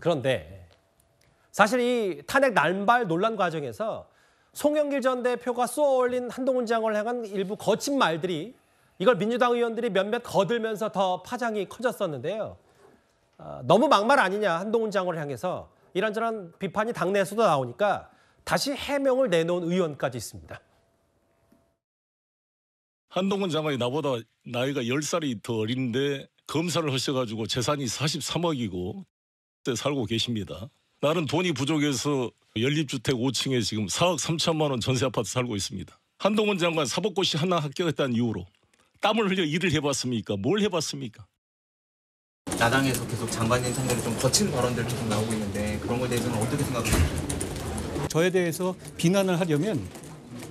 그런데 사실 이 탄핵 난발 논란 과정에서 송영길 전 대표가 쏘아올린 한동훈 장을 향한 일부 거친 말들이 이걸 민주당 의원들이 몇몇 거들면서 더 파장이 커졌었는데요. 어, 너무 막말 아니냐 한동훈 장을 향해서 이런저런 비판이 당내에서도 나오니까 다시 해명을 내놓은 의원까지 있습니다. 한동훈 장관이 나보다 나이가 열살이더 어린데 검사를 하셔가지고 재산이 43억이고 때 살고 계십니다. 나는 돈이 부족해서 연립주택 5층에 지금 4억 3천만 원 전세 아파트 살고 있습니다. 한동훈 장관 사법고시 하나 합격했다는 이유로 땀을 흘려 일을 해봤습니까? 뭘 해봤습니까? 야당에서 계속 장관님 상대로 좀 거친 발언들 계속 나오고 있는데 그런 거에 대해서는 어떻게 생각하세요? 저에 대해서 비난을 하려면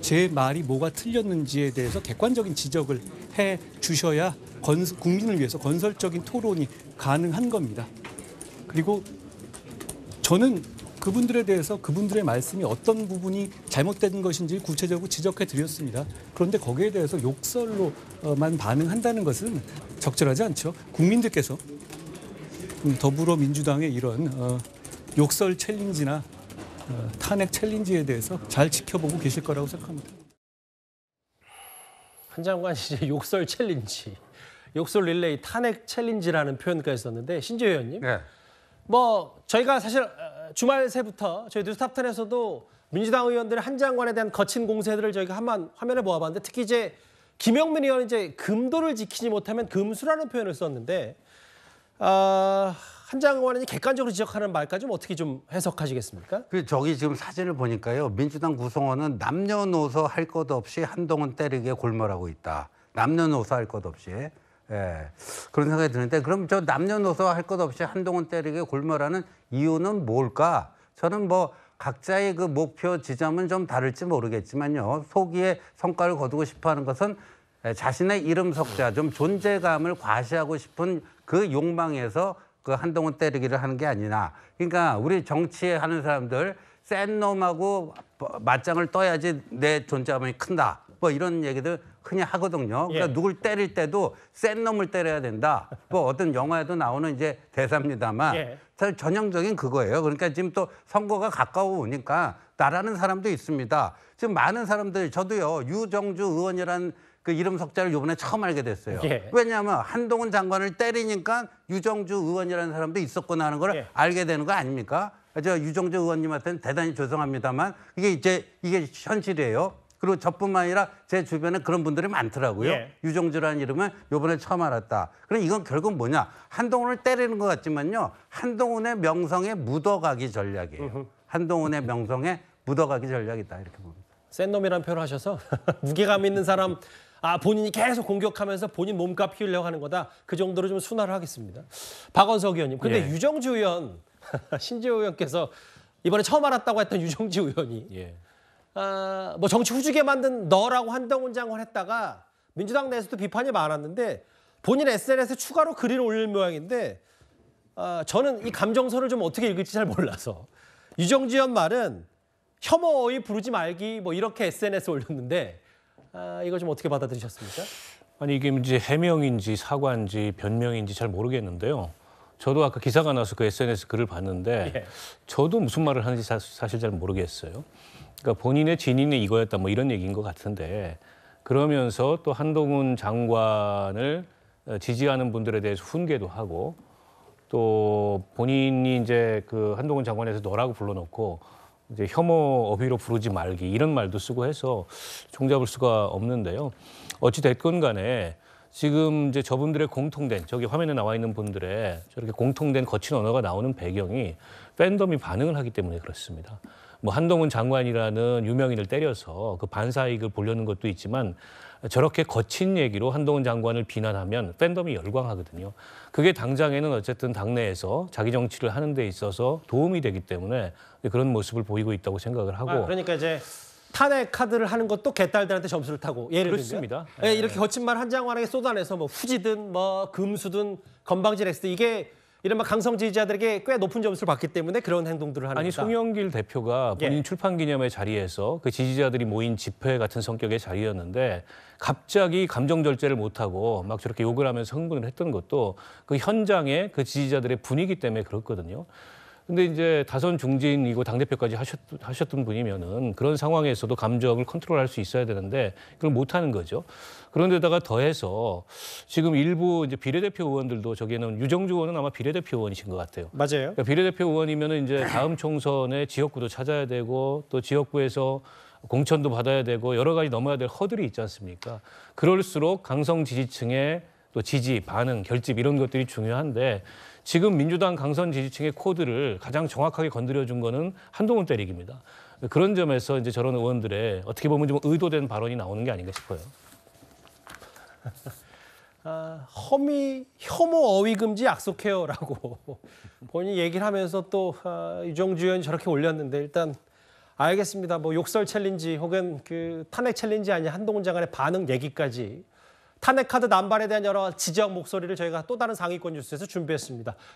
제 말이 뭐가 틀렸는지에 대해서 객관적인 지적을 해 주셔야 건 국민을 위해서 건설적인 토론이 가능한 겁니다. 그리고 저는 그분들에 대해서 그분들의 말씀이 어떤 부분이 잘못된 것인지 구체적으로 지적해 드렸습니다. 그런데 거기에 대해서 욕설로만 반응한다는 것은 적절하지 않죠. 국민들께서 음, 더불어민주당의 이런 어, 욕설 챌린지나 어, 탄핵 챌린지에 대해서 잘 지켜보고 계실 거라고 생각합니다. 한 장관 이제 욕설 챌린지, 욕설 릴레이 탄핵 챌린지라는 표현까지 썼는데 신재 의원님. 네. 뭐 저희가 사실 어, 주말 새부터 저희 뉴스탑텐에서도 민주당 의원들의 한 장관에 대한 거친 공세들을 저희가 한번 화면에 모아봤는데 특히 이제 김영민 의원이 이제 금도를 지키지 못하면 금수라는 표현을 썼는데 아, 한 장관이 객관적으로 지적하는 말까지 좀 뭐 어떻게 좀 해석하시겠습니까? 그 저기 지금 사진을 보니까요. 민주당 구성원은 남녀노소 할 것 없이 한동훈 때리기 골몰하고 있다. 남녀노소 할 것 없이. 예. 그런 생각이 드는데 그럼 저 남녀노소 할 것 없이 한동훈 때리게 골머라는 이유는 뭘까? 저는 뭐 각자의 그 목표 지점은 좀 다를지 모르겠지만요. 속기에 성과를 거두고 싶어 하는 것은 예, 자신의 이름 석자, 좀 존재감을 과시하고 싶은 그 욕망에서 그 한동훈 때리기를 하는 게 아니나. 그러니까 우리 정치에 하는 사람들 센 놈하고 뭐 맞짱을 떠야지 내 존재감이 큰다. 뭐 이런 얘기들 흔히 하거든요. 그러니까 예. 누굴 때릴 때도 센 놈을 때려야 된다. 뭐 어떤 영화에도 나오는 이제 대사입니다만 예. 사실 전형적인 그거예요. 그러니까 지금 또 선거가 가까워 오니까 나라는 사람도 있습니다. 지금 많은 사람들 이 저도요 유정주 의원이란 그 이름 석자를 요번에 처음 알게 됐어요. 예. 왜냐하면 한동훈 장관을 때리니까 유정주 의원이라는 사람도 있었구나 하는 걸 예. 알게 되는 거 아닙니까? 저 유정주 의원님한테는 대단히 죄송합니다만 이게 이제 이게 현실이에요. 그리고 저뿐만 아니라 제 주변에 그런 분들이 많더라고요. 예. 유종주라는 이름을 요번에 처음 알았다. 그럼 이건 결국 뭐냐? 한동훈을 때리는 것 같지만요. 한동훈의 명성에 묻어가기 전략이에요. 한동훈의 명성에 묻어가기 전략이다 이렇게 봅니다. 센놈이란표현 하셔서 무게감 있는 사람 아 본인이 계속 공격하면서 본인 몸값 키우려고 하는 거다. 그 정도로 좀 순화를 하겠습니다. 박원석 의원님. 근데 예. 유정주 의원, 신재호 의원께서 이번에 처음 알았다고 했던 유정주 의원이 예. 어, 뭐 정치 후지게 만든 너라고 한동훈 장을 했다가 민주당 내에서도 비판이 많았는데 본인 SNS에 추가로 글을 올릴 모양인데 어, 저는 이감정서를좀 어떻게 읽을지 잘 몰라서 유정지연 말은 혐오 어이 부르지 말기 뭐 이렇게 SNS 올렸는데 아, 이거 좀 어떻게 받아들이셨습니까? 아니 이게 이제 해명인지 사과인지 변명인지 잘 모르겠는데요. 저도 아까 기사가 나서 그 SNS 글을 봤는데 예. 저도 무슨 말을 하는지 사, 사실 잘 모르겠어요. 그러니까 본인의 진인이 이거였다 뭐 이런 얘기인 것 같은데 그러면서 또 한동훈 장관을 어, 지지하는 분들에 대해서 훈계도 하고 또 본인이 이제 그 한동훈 장관에서 너라고 불러놓고 이제 혐오 어휘로 부르지 말기 이런 말도 쓰고 해서 종잡을 수가 없는데요. 어찌 됐건 간에 지금 이제 저분들의 공통된 저기 화면에 나와 있는 분들의 저렇게 공통된 거친 언어가 나오는 배경이 팬덤이 반응을 하기 때문에 그렇습니다. 뭐 한동훈 장관이라는 유명인을 때려서 그 반사 익을 보려는 것도 있지만 저렇게 거친 얘기로 한동훈 장관을 비난하면 팬덤이 열광하거든요. 그게 당장에는 어쨌든 당내에서 자기 정치를 하는 데 있어서 도움이 되기 때문에 그런 모습을 보이고 있다고 생각을 하고 아, 그러니까 이제 탄핵 카드를 하는 것도 개딸들한테 점수를 타고 예를 그렇습니다. 들면 예, 예, 이렇게 거친 말 한 장만하게 쏟아내서 뭐 후지든 뭐 금수든 건방질 했을 때 이게 이른바 강성 지지자들에게 꽤 높은 점수를 받기 때문에 그런 행동들을 하는 아니 송영길 대표가 본인 예. 출판 기념회 자리에서 그 지지자들이 모인 집회 같은 성격의 자리였는데 갑자기 감정 절제를 못하고 막 저렇게 욕을 하면서 흥분을 했던 것도 그 현장의 그 지지자들의 분위기 때문에 그렇거든요. 근데 이제 다선 중진이고 당대표까지 하셨, 하셨던 분이면은 그런 상황에서도 감정을 컨트롤할 수 있어야 되는데 그걸 못 하는 거죠. 그런데다가 더해서 지금 일부 이제 비례대표 의원들도 저기에는 유정주 의원은 아마 비례대표 의원이신 것 같아요. 맞아요. 그러니까 비례대표 의원이면은 이제 다음 총선에 지역구도 찾아야 되고 또 지역구에서 공천도 받아야 되고 여러 가지 넘어야 될 허들이 있지 않습니까? 그럴수록 강성 지지층의 또 지지, 반응, 결집 이런 것들이 중요한데 지금 민주당 강선 지지층의 코드를 가장 정확하게 건드려 준 거는 한동훈 때리기입니다. 그런 점에서 이제 저런 의원들의 어떻게 보면 좀 의도된 발언이 나오는 게 아닌가 싶어요. 아, 허미 혐오 어휘 금지 약속해요라고 본인 얘기를 하면서 또 아, 유정주 의원 저렇게 올렸는데 일단 알겠습니다. 뭐 욕설 챌린지 혹은 그 탄핵 챌린지 아니 한동훈 장관의 반응 얘기까지 탄핵 카드 남발에 대한 여러 지적 목소리를 저희가 또 다른 상위권 뉴스에서 준비했습니다.